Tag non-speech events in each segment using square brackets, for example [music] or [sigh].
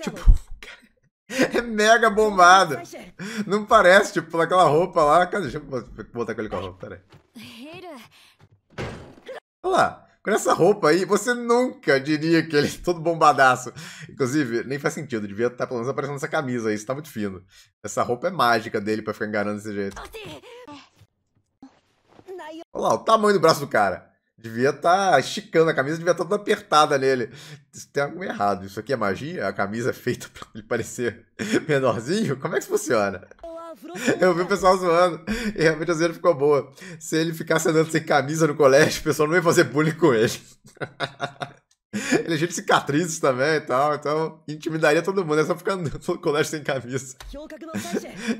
Tipo, [laughs] é mega bombado. Não parece, tipo, aquela roupa lá. Cadê? Deixa eu botar aquele com a roupa, peraí. Olha lá. Com essa roupa aí, você nunca diria que ele é todo bombadaço. Inclusive, nem faz sentido, devia estar tá pelo menos aparecendo essa camisa aí, isso tá muito fino. Essa roupa é mágica dele pra ficar enganando desse jeito. Olha lá, o tamanho do braço do cara. Devia estar tá esticando, a camisa devia estar tá toda apertada nele. Isso tem algo errado. Isso aqui é magia? A camisa é feita [laughs] para ele parecer menorzinho? Como é que funciona? [laughs] Eu vi o pessoal zoando e realmente a zoeira ficou boa. Se ele ficasse andando sem camisa no colégio, o pessoal não ia fazer bullying com ele. [laughs] Ele é cheio de cicatrizes também e tal, então intimidaria todo mundo, é só ficar andando colégio sem camisa.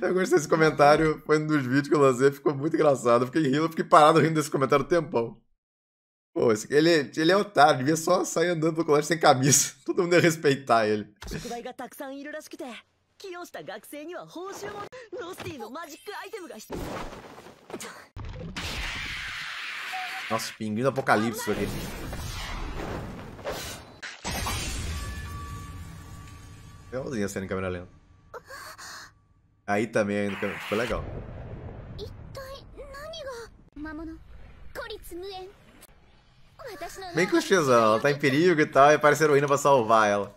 Eu gostei desse comentário, foi um dos vídeos que eu lancei, ficou muito engraçado. Eu fiquei rindo, eu fiquei parado rindo desse comentário um tempão. Pô, esse, ele, ele é otário, devia só sair andando pro colégio sem camisa. [laughs] Todo mundo ia respeitar ele. Nossa, pinguim do apocalipse aqui. Legalzinha a assim cena em câmera lenta. Aí também ainda ficou legal. Tá Bem clichêzão, ela tá em perigo e tal, e aparece a heroína pra salvar ela.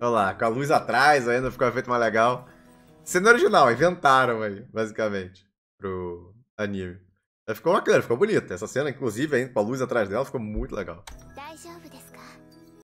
Olha lá, com a luz atrás ainda, ficou um efeito mais legal. Cena original, inventaram aí, basicamente, pro anime. Ficou bacana, ficou bonita. Essa cena, inclusive, ainda com a luz atrás dela, ficou muito legal.